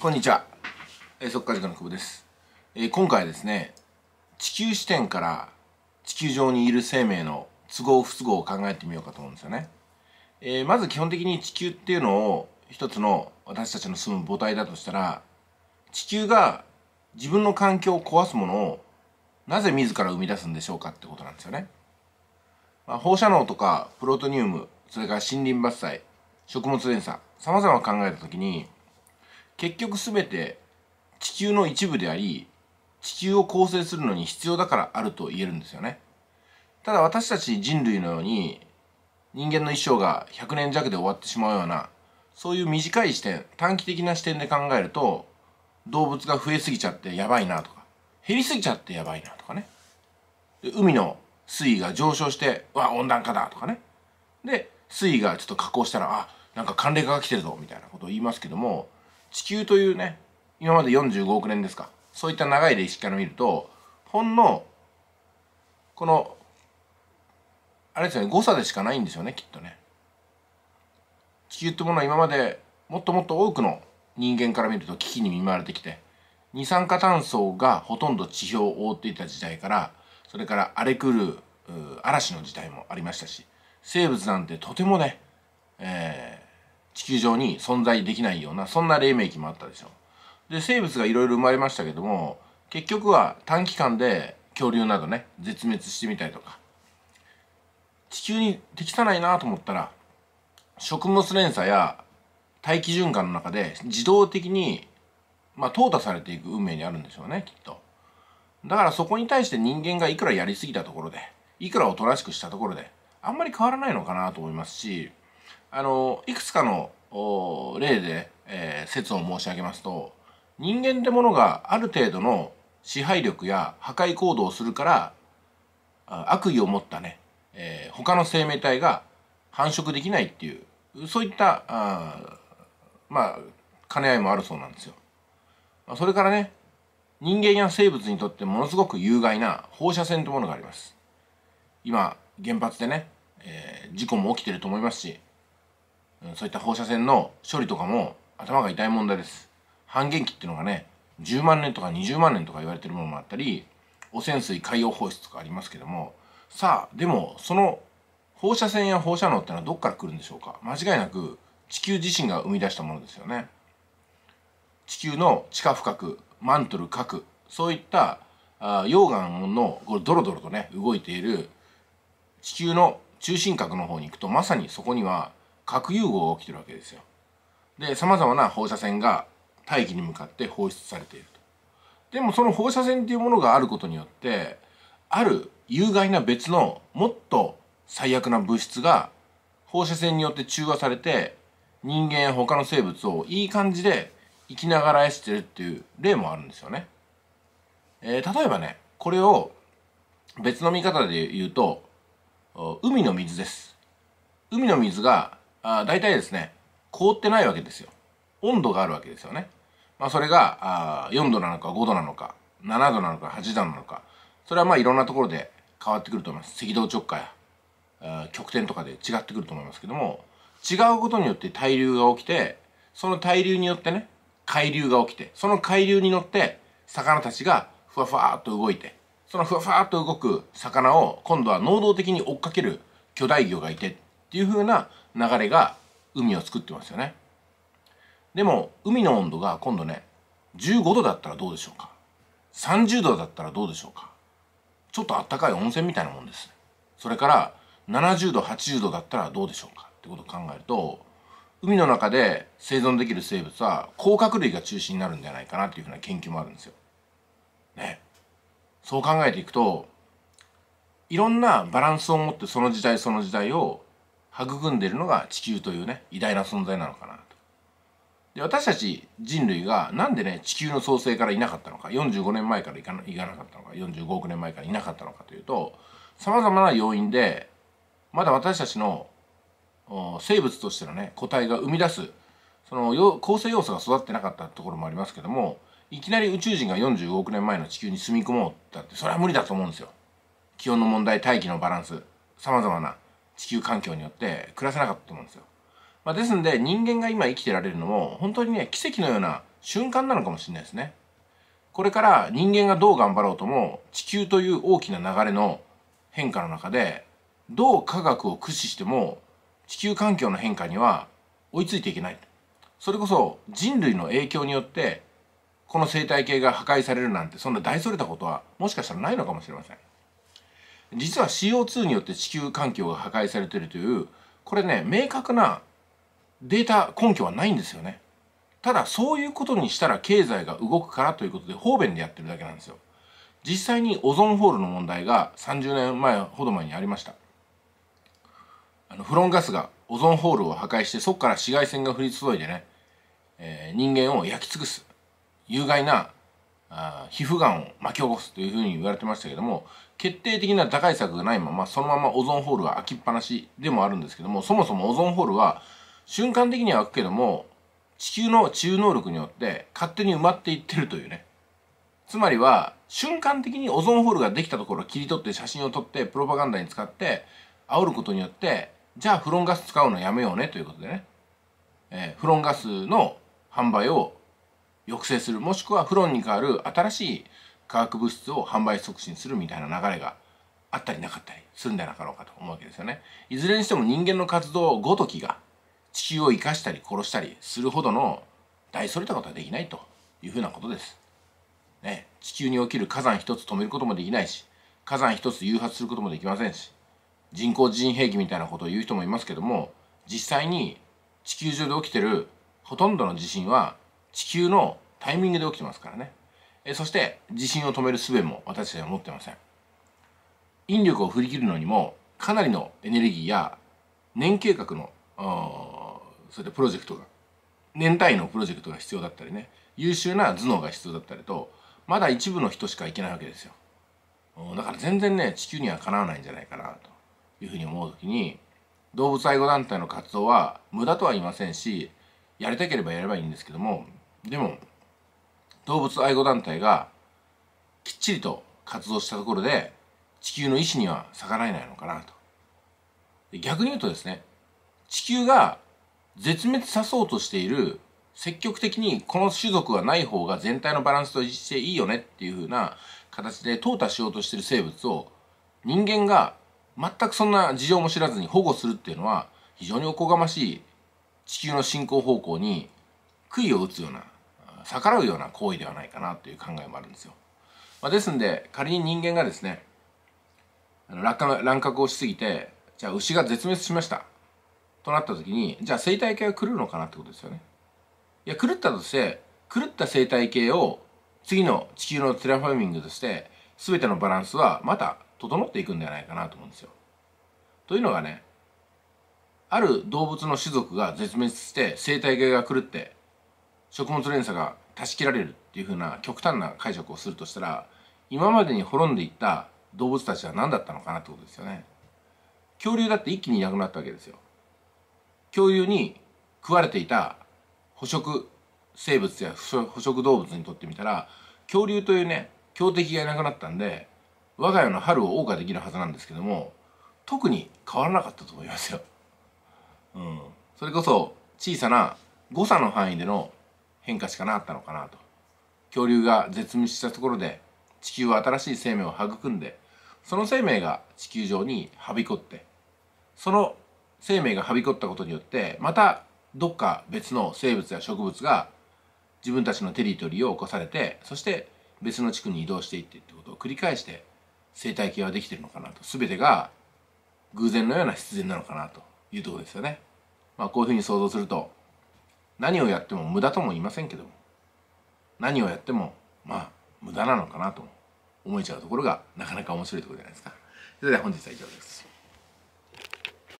こんにちは。えー、速稼塾の久保です、えー、今回ですね、地球視点から地球上にいる生命の都合不都合を考えてみようかと思うんですよね。えー、まず基本的に地球っていうのを一つの私たちの住む母体だとしたら、地球が自分の環境を壊すものをなぜ自ら生み出すんでしょうかってことなんですよね。まあ、放射能とかプロトニウム、それから森林伐採、食物連鎖、様々考えたときに、結局全て地球の一部であり地球を構成するのに必要だからあると言えるんですよねただ私たち人類のように人間の一生が100年弱で終わってしまうようなそういう短い視点短期的な視点で考えると動物が増えすぎちゃってやばいなとか減りすぎちゃってやばいなとかねで海の水位が上昇してわ温暖化だとかねで水位がちょっと下降したらあなんか寒冷化が来てるぞみたいなことを言いますけども地球というね今まで45億年ですかそういった長い歴史から見るとほんのこのあれですよね誤差でしかないんですよねきっとね。地球ってものは今までもっともっと多くの人間から見ると危機に見舞われてきて二酸化炭素がほとんど地表を覆っていた時代からそれから荒れ狂う嵐の時代もありましたし生物なんてとてもね、えー地球上に存在できないようなそんな黎明期もあったでしょで生物がいろいろ生まれましたけども結局は短期間で恐竜などね絶滅してみたりとか地球に適さないなと思ったら食物連鎖や大気循環の中で自動的に、まあ、淘汰されていく運命にあるんでしょうねきっとだからそこに対して人間がいくらやりすぎたところでいくらおとなしくしたところであんまり変わらないのかなと思いますしあのいくつかの例で、えー、説を申し上げますと人間ってものがある程度の支配力や破壊行動をするから悪意を持ったね、えー、他の生命体が繁殖できないっていうそういったあまあ兼ね合いもあるそうなんですよ。それからね人間や生物にとってものすごく有害な放射線というものがあります。今原発でね、えー、事故も起きてると思いますしそういった放射線の処理とかも頭が痛い問題です半減期っていうのがね10万年とか20万年とか言われてるものもあったり汚染水海洋放出とかありますけどもさあでもその放射線や放射能ってのはどっから来るんでしょうか間違いなく地球自身が生み出したものですよね地球の地下深くマントル核そういったあ溶岩のこれドロドロとね動いている地球の中心核の方に行くとまさにそこには核融合が起きてるわけですよ。でさまざまな放射線が大気に向かって放出されていると。でもその放射線っていうものがあることによってある有害な別のもっと最悪な物質が放射線によって中和されて人間や他の生物をいい感じで生きながらえしてるっていう例もあるんですよね。えー、例えばねこれを別の見方で言うと海の水です。海の水があ大体ですね凍ってないわけですよ温度があるわけですよね、まあ、それがあ4度なのか5度なのか7度なのか8度なのかそれはまあいろんなところで変わってくると思います赤道直下や極点とかで違ってくると思いますけども違うことによって対流が起きてその対流によってね海流が起きてその海流に乗って魚たちがふわふわっと動いてそのふわふわっと動く魚を今度は能動的に追っかける巨大魚がいてっていう風な流れが海を作ってますよねでも海の温度が今度ね15度だったらどうでしょうか30度だったらどうでしょうかちょっとあったかい温泉みたいなもんです、それから70度80度だったらどうでしょうかってことを考えると海の中で生存できる生物は甲殻類が中心になるんじゃないかなっていうふうな研究もあるんですよ。ね。そう考えていくといろんなバランスを持ってその時代その時代を育んでいるのが地球というね偉大な存在なのかなと。で私たち人類が何でね地球の創生からいなかったのか45年前からいかないかなかったのか45億年前からいなかったのかというとさまざまな要因でまだ私たちの生物としてのね個体が生み出すその構成要素が育ってなかったところもありますけどもいきなり宇宙人が45億年前の地球に住み込もうたってそれは無理だと思うんですよ。気温の問題大気のバランスさまざまな。地球環境によって暮らせなかったと思うんですよ。まあ、ですんで人間が今生きてられるのも本当にね奇跡のような瞬間なのかもしれないですね。これから人間がどう頑張ろうとも地球という大きな流れの変化の中でどう科学を駆使しても地球環境の変化には追いついていけない。それこそ人類の影響によってこの生態系が破壊されるなんてそんな大それたことはもしかしたらないのかもしれません。実は CO2 によって地球環境が破壊されてるというこれね明確なデータ根拠はないんですよねただそういうことにしたら経済が動くからということで方便でやってるだけなんですよ実際にオゾンホールの問題が30年前ほど前にありましたあのフロンガスがオゾンホールを破壊してそこから紫外線が降り注いでね、えー、人間を焼き尽くす有害なあ皮膚がんを巻き起こすというふうに言われてましたけども決定的な打開策がないままそのままオゾンホールは開きっぱなしでもあるんですけどもそもそもオゾンホールは瞬間的には開くけども地球の治癒能力によって勝手に埋まっていってるというねつまりは瞬間的にオゾンホールができたところを切り取って写真を撮ってプロパガンダに使って煽ることによってじゃあフロンガス使うのやめようねということでね、えー、フロンガスの販売を抑制するもしくはフロンに代わる新しい化学物質を販売促進するみたいな流れがあったりなかったりするんじゃなかろうかと思うわけですよね。いずれにしても人間の活動ごときが地球を生かしたり殺したりするほどの大それたことはできないというふうなことです。ね、地球に起きる火山一つ止めることもできないし火山一つ誘発することもできませんし人工地震兵器みたいなことを言う人もいますけども実際に地球上で起きてるほとんどの地震は地球のタイミングで起きてますからねえそして地震を止める術も私たちは持ってません引力を振り切るのにもかなりのエネルギーや年計画のそれでプロジェクトが年単位のプロジェクトが必要だったりね優秀な頭脳が必要だったりとまだ一部の人しか行けないわけですよだから全然ね地球にはかなわないんじゃないかなというふうに思う時に動物愛護団体の活動は無駄とは言いませんしやりたければやればいいんですけどもでも動物愛護団体がきっちりと活動したところで地球の意志には逆らえないのかなと逆に言うとですね地球が絶滅さそうとしている積極的にこの種族はない方が全体のバランスとしていいよねっていう風な形で淘汰しようとしてる生物を人間が全くそんな事情も知らずに保護するっていうのは非常におこがましい地球の進行方向に杭を打つような逆らうような行為ではないかなという考えもあるんですよ。まあ、ですんで仮に人間がですね落下乱獲をしすぎてじゃあ牛が絶滅しましたとなった時にじゃあ生態系が狂うのかなってことですよね。いや狂ったとして狂った生態系を次の地球のテラファーミングとして全てのバランスはまた整っていくんではないかなと思うんですよ。というのがねある動物の種族が絶滅して生態系が狂って食物連鎖が断ち切られるっていうふうな極端な解釈をするとしたら今までに滅んでいった動物たちは何だったのかなってことですよね恐竜だって一気にいなくなったわけですよ恐竜に食われていた捕食生物や捕食動物にとってみたら恐竜というね強敵がいなくなったんで我が家の春を謳歌できるはずなんですけども特に変わらなかったと思いますよ。うん、それこそ小さな誤差の範囲での変化しかなかったのかなと恐竜が絶滅したところで地球は新しい生命を育んでその生命が地球上にはびこってその生命がはびこったことによってまたどっか別の生物や植物が自分たちのテリトリーを起こされてそして別の地区に移動していってってことを繰り返して生態系はできてるのかなと全てが偶然のような必然なのかなというとこですよね。まあ、こういうふうに想像すると何をやっても無駄とも言いませんけども何をやってもまあ無駄なのかなと思えちゃうところがなかなか面白いところじゃないですか。それでは本日は以上です。